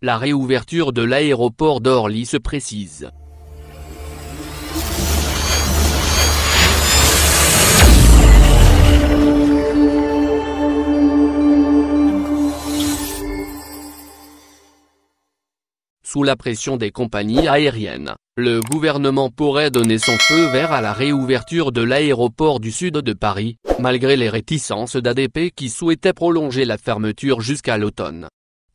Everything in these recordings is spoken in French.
La réouverture de l'aéroport d'Orly se précise. Sous la pression des compagnies aériennes, le gouvernement pourrait donner son feu vert à la réouverture de l'aéroport du sud de Paris, malgré les réticences d'ADP qui souhaitait prolonger la fermeture jusqu'à l'automne.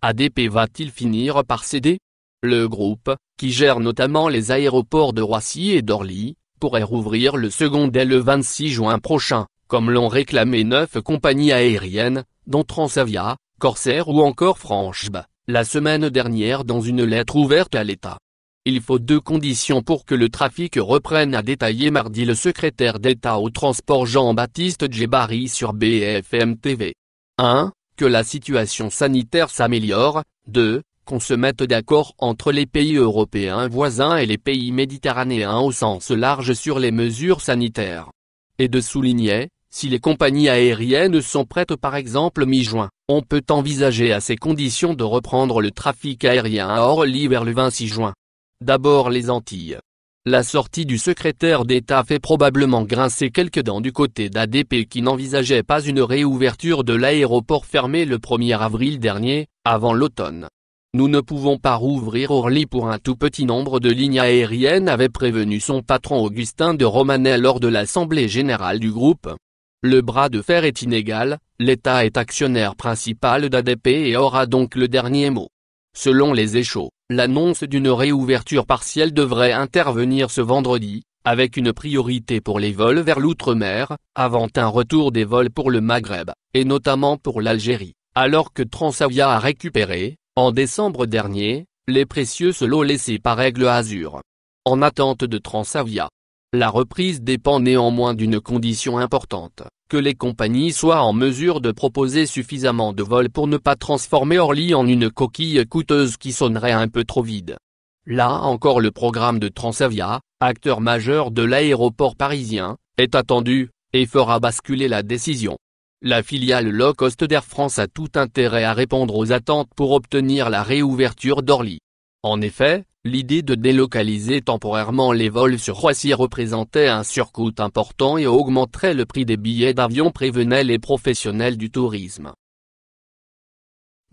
ADP va-t-il finir par céder Le groupe, qui gère notamment les aéroports de Roissy et d'Orly, pourrait rouvrir le second dès le 26 juin prochain, comme l'ont réclamé neuf compagnies aériennes, dont Transavia, Corsair ou encore Francheb, la semaine dernière dans une lettre ouverte à l'État. Il faut deux conditions pour que le trafic reprenne a détaillé mardi le secrétaire d'État au transport Jean-Baptiste Djebari sur BFM TV. 1 que la situation sanitaire s'améliore, 2. qu'on se mette d'accord entre les pays européens voisins et les pays méditerranéens au sens large sur les mesures sanitaires. Et de souligner, si les compagnies aériennes sont prêtes par exemple mi-juin, on peut envisager à ces conditions de reprendre le trafic aérien à Orly vers le 26 juin. D'abord les Antilles. La sortie du secrétaire d'État fait probablement grincer quelques dents du côté d'ADP qui n'envisageait pas une réouverture de l'aéroport fermé le 1er avril dernier, avant l'automne. Nous ne pouvons pas rouvrir Orly pour un tout petit nombre de lignes aériennes avait prévenu son patron Augustin de Romanet lors de l'Assemblée générale du groupe. Le bras de fer est inégal, l'État est actionnaire principal d'ADP et aura donc le dernier mot. Selon les échos, L'annonce d'une réouverture partielle devrait intervenir ce vendredi, avec une priorité pour les vols vers l'outre-mer, avant un retour des vols pour le Maghreb, et notamment pour l'Algérie, alors que Transavia a récupéré, en décembre dernier, les précieux lots laissés par Aigle Azur. En attente de Transavia, la reprise dépend néanmoins d'une condition importante, que les compagnies soient en mesure de proposer suffisamment de vols pour ne pas transformer Orly en une coquille coûteuse qui sonnerait un peu trop vide. Là encore le programme de Transavia, acteur majeur de l'aéroport parisien, est attendu, et fera basculer la décision. La filiale low-cost d'Air France a tout intérêt à répondre aux attentes pour obtenir la réouverture d'Orly. En effet, L'idée de délocaliser temporairement les vols sur Roissy représentait un surcoût important et augmenterait le prix des billets d'avion prévenait les professionnels du tourisme.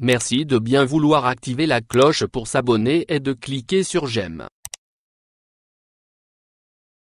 Merci de bien vouloir activer la cloche pour s'abonner et de cliquer sur j'aime.